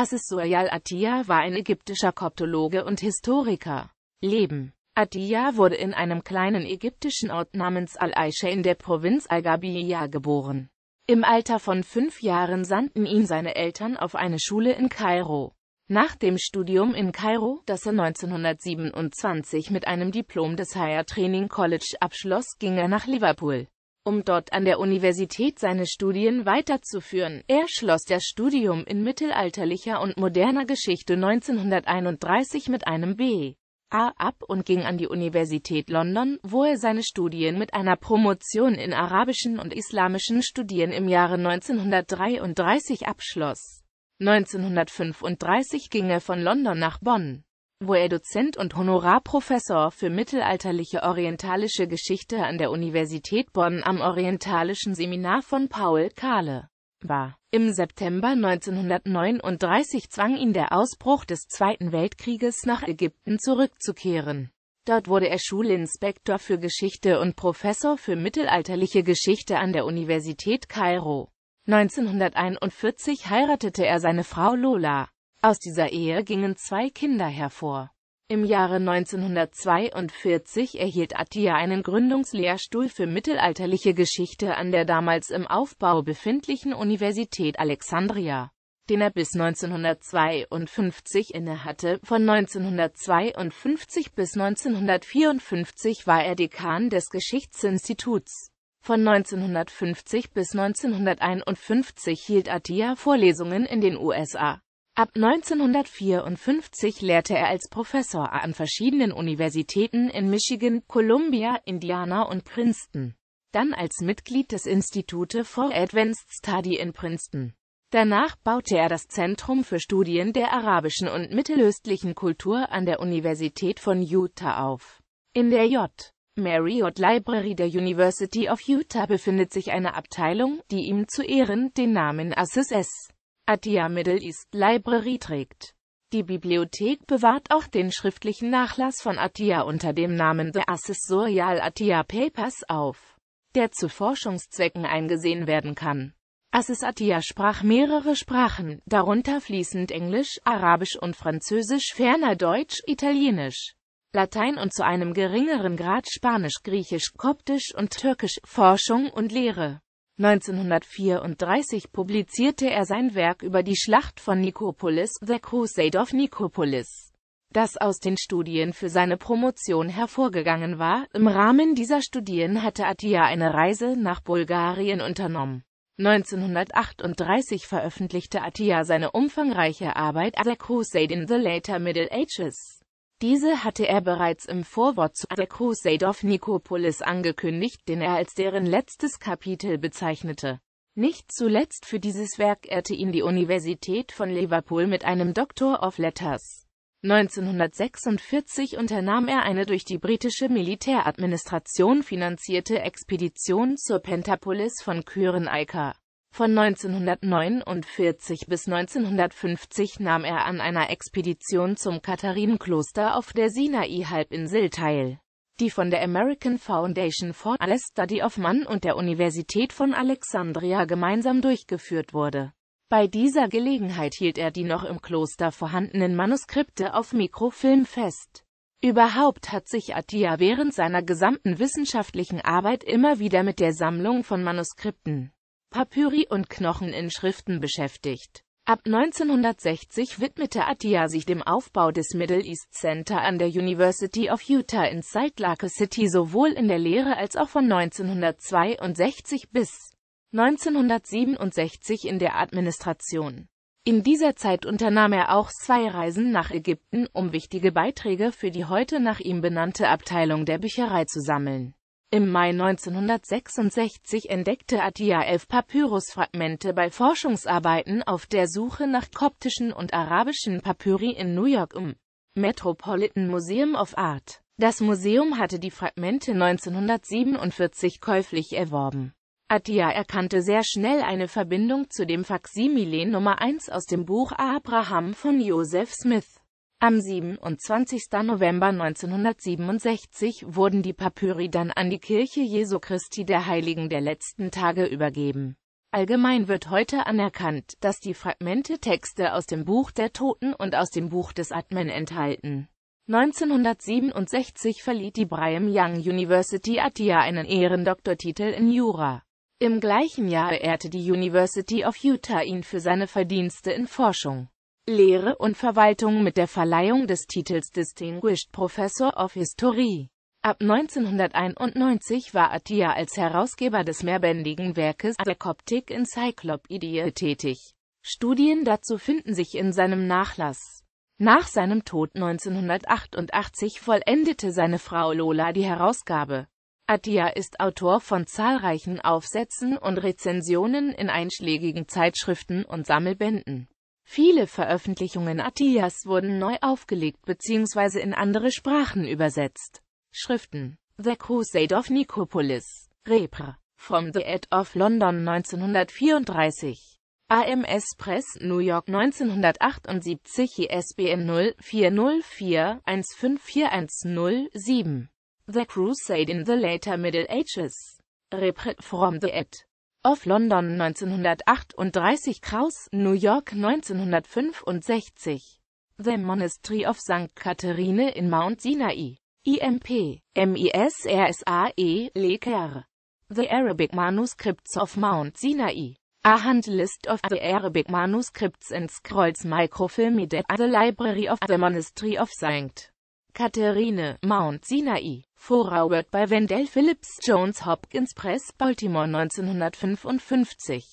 Assis Soyal Attiyah war ein ägyptischer Koptologe und Historiker. Leben Attiyah wurde in einem kleinen ägyptischen Ort namens Al-Aisha in der Provinz Al-Gabiya geboren. Im Alter von fünf Jahren sandten ihn seine Eltern auf eine Schule in Kairo. Nach dem Studium in Kairo, das er 1927 mit einem Diplom des Higher Training College abschloss, ging er nach Liverpool um dort an der Universität seine Studien weiterzuführen. Er schloss das Studium in mittelalterlicher und moderner Geschichte 1931 mit einem B. A ab und ging an die Universität London, wo er seine Studien mit einer Promotion in arabischen und islamischen Studien im Jahre 1933 abschloss. 1935 ging er von London nach Bonn wo er Dozent und Honorarprofessor für mittelalterliche orientalische Geschichte an der Universität Bonn am Orientalischen Seminar von Paul Kahle war. Im September 1939 zwang ihn der Ausbruch des Zweiten Weltkrieges nach Ägypten zurückzukehren. Dort wurde er Schulinspektor für Geschichte und Professor für mittelalterliche Geschichte an der Universität Kairo. 1941 heiratete er seine Frau Lola. Aus dieser Ehe gingen zwei Kinder hervor. Im Jahre 1942 erhielt Attia einen Gründungslehrstuhl für mittelalterliche Geschichte an der damals im Aufbau befindlichen Universität Alexandria, den er bis 1952 innehatte. Von 1952 bis 1954 war er Dekan des Geschichtsinstituts. Von 1950 bis 1951 hielt Attia Vorlesungen in den USA. Ab 1954 lehrte er als Professor an verschiedenen Universitäten in Michigan, Columbia, Indiana und Princeton. Dann als Mitglied des Institute for Advanced Study in Princeton. Danach baute er das Zentrum für Studien der arabischen und mittelöstlichen Kultur an der Universität von Utah auf. In der J. Marriott Library der University of Utah befindet sich eine Abteilung, die ihm zu Ehren den Namen Assis S. Atia Middle East Library trägt. Die Bibliothek bewahrt auch den schriftlichen Nachlass von Atia unter dem Namen The Assessorial Atia Papers auf, der zu Forschungszwecken eingesehen werden kann. Assis Atia sprach mehrere Sprachen, darunter fließend Englisch, Arabisch und Französisch, ferner Deutsch, Italienisch, Latein und zu einem geringeren Grad Spanisch, Griechisch, Koptisch und Türkisch. Forschung und Lehre 1934 publizierte er sein Werk über die Schlacht von Nikopolis, The Crusade of Nikopolis, das aus den Studien für seine Promotion hervorgegangen war. Im Rahmen dieser Studien hatte Attila eine Reise nach Bulgarien unternommen. 1938 veröffentlichte Attila seine umfangreiche Arbeit The Crusade in the Later Middle Ages. Diese hatte er bereits im Vorwort zu The Crusade of Nicopolis angekündigt, den er als deren letztes Kapitel bezeichnete. Nicht zuletzt für dieses Werk ehrte ihn die Universität von Liverpool mit einem Doctor of Letters. 1946 unternahm er eine durch die britische Militäradministration finanzierte Expedition zur Pentapolis von Kyrenaika. Von 1949 bis 1950 nahm er an einer Expedition zum Katharinenkloster auf der Sinai-Halbinsel teil, die von der American Foundation for a Study of Man und der Universität von Alexandria gemeinsam durchgeführt wurde. Bei dieser Gelegenheit hielt er die noch im Kloster vorhandenen Manuskripte auf Mikrofilm fest. Überhaupt hat sich Attia während seiner gesamten wissenschaftlichen Arbeit immer wieder mit der Sammlung von Manuskripten Papyri und Knocheninschriften beschäftigt. Ab 1960 widmete Atiyah sich dem Aufbau des Middle East Center an der University of Utah in Salt Lake City sowohl in der Lehre als auch von 1962 bis 1967 in der Administration. In dieser Zeit unternahm er auch zwei Reisen nach Ägypten, um wichtige Beiträge für die heute nach ihm benannte Abteilung der Bücherei zu sammeln. Im Mai 1966 entdeckte Atiyah elf Papyrusfragmente bei Forschungsarbeiten auf der Suche nach koptischen und arabischen Papyri in New York im Metropolitan Museum of Art. Das Museum hatte die Fragmente 1947 käuflich erworben. Atiyah erkannte sehr schnell eine Verbindung zu dem Faksimile Nummer 1 aus dem Buch Abraham von Joseph Smith. Am 27. November 1967 wurden die Papyri dann an die Kirche Jesu Christi der Heiligen der letzten Tage übergeben. Allgemein wird heute anerkannt, dass die Fragmente Texte aus dem Buch der Toten und aus dem Buch des Atmen enthalten. 1967 verlieh die Brigham Young University Atia einen Ehrendoktortitel in Jura. Im gleichen Jahr ehrte die University of Utah ihn für seine Verdienste in Forschung. Lehre und Verwaltung mit der Verleihung des Titels Distinguished Professor of History. Ab 1991 war Attia als Herausgeber des mehrbändigen Werkes der Coptic Encyclopedia tätig. Studien dazu finden sich in seinem Nachlass. Nach seinem Tod 1988 vollendete seine Frau Lola die Herausgabe. Attia ist Autor von zahlreichen Aufsätzen und Rezensionen in einschlägigen Zeitschriften und Sammelbänden. Viele Veröffentlichungen Atiyas wurden neu aufgelegt bzw. in andere Sprachen übersetzt. Schriften The Crusade of Nicopolis, Repr. From the Ed of London 1934, AMS Press, New York 1978, ISBN 0404-154107, The Crusade in the Later Middle Ages, Repr. From the Ed of London 1938, Kraus, New York 1965. The Monastery of St. Catherine in Mount Sinai. IMP, MISRSAE, Leker. The Arabic Manuscripts of Mount Sinai. A hand list of the Arabic manuscripts and scrolls microfilmed at the Library of the Monastery of St. Catherine, Mount Sinai. Forward bei Wendell Phillips Jones Hopkins Press Baltimore 1955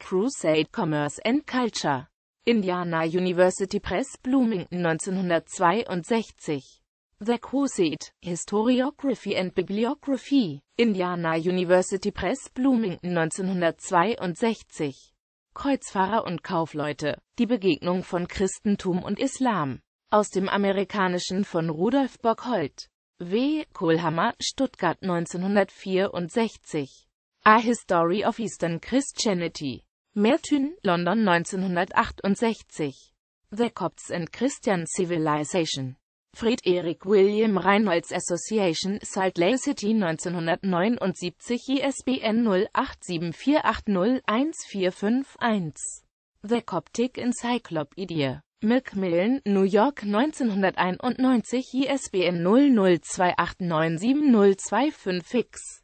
Crusade Commerce and Culture Indiana University Press Bloomington 1962 The Crusade Historiography and Bibliography Indiana University Press Bloomington 1962 Kreuzfahrer und Kaufleute Die Begegnung von Christentum und Islam aus dem Amerikanischen von Rudolf Bockholt W. Kohlhammer, Stuttgart 1964. A History of Eastern Christianity. Mertyn, London 1968. The Copts and Christian Civilization. Fred Eric William Reinholds Association, Salt Lake City 1979, ISBN 0874801451. The Coptic Encyclopedia. Macmillan, New York 1991 ISBN 0028970255 fix